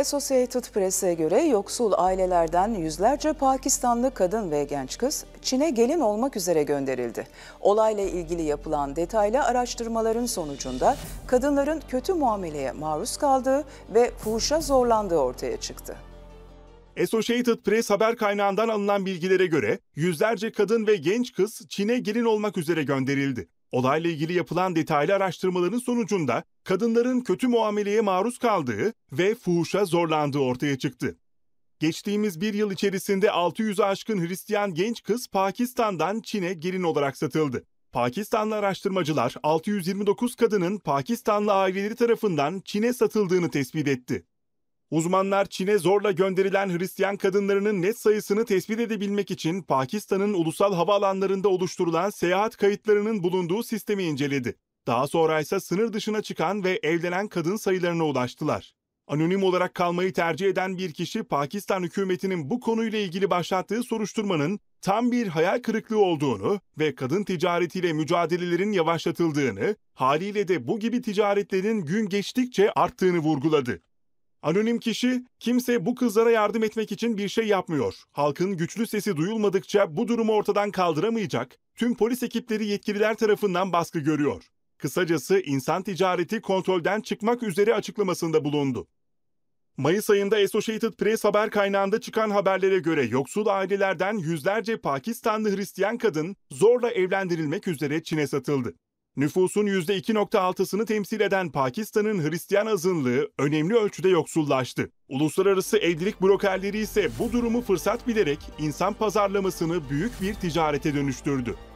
Associated Press'e göre yoksul ailelerden yüzlerce Pakistanlı kadın ve genç kız Çin'e gelin olmak üzere gönderildi. Olayla ilgili yapılan detaylı araştırmaların sonucunda kadınların kötü muameleye maruz kaldığı ve fuhuşa zorlandığı ortaya çıktı. Associated Press haber kaynağından alınan bilgilere göre yüzlerce kadın ve genç kız Çin'e gelin olmak üzere gönderildi. Olayla ilgili yapılan detaylı araştırmaların sonucunda kadınların kötü muameleye maruz kaldığı ve fuhuşa zorlandığı ortaya çıktı. Geçtiğimiz bir yıl içerisinde 600'ü aşkın Hristiyan genç kız Pakistan'dan Çin'e gelin olarak satıldı. Pakistanlı araştırmacılar 629 kadının Pakistanlı aileleri tarafından Çin'e satıldığını tespit etti. Uzmanlar Çin'e zorla gönderilen Hristiyan kadınlarının net sayısını tespit edebilmek için Pakistan'ın ulusal havaalanlarında oluşturulan seyahat kayıtlarının bulunduğu sistemi inceledi. Daha sonra ise sınır dışına çıkan ve evlenen kadın sayılarına ulaştılar. Anonim olarak kalmayı tercih eden bir kişi Pakistan hükümetinin bu konuyla ilgili başlattığı soruşturmanın tam bir hayal kırıklığı olduğunu ve kadın ticaretiyle mücadelelerin yavaşlatıldığını, haliyle de bu gibi ticaretlerin gün geçtikçe arttığını vurguladı. Anonim kişi, kimse bu kızlara yardım etmek için bir şey yapmıyor. Halkın güçlü sesi duyulmadıkça bu durumu ortadan kaldıramayacak, tüm polis ekipleri yetkililer tarafından baskı görüyor. Kısacası insan ticareti kontrolden çıkmak üzere açıklamasında bulundu. Mayıs ayında Associated Press haber kaynağında çıkan haberlere göre yoksul ailelerden yüzlerce Pakistanlı Hristiyan kadın zorla evlendirilmek üzere Çin'e satıldı. Nüfusun %2.6'sını temsil eden Pakistan'ın Hristiyan azınlığı önemli ölçüde yoksullaştı. Uluslararası evlilik brokerleri ise bu durumu fırsat bilerek insan pazarlamasını büyük bir ticarete dönüştürdü.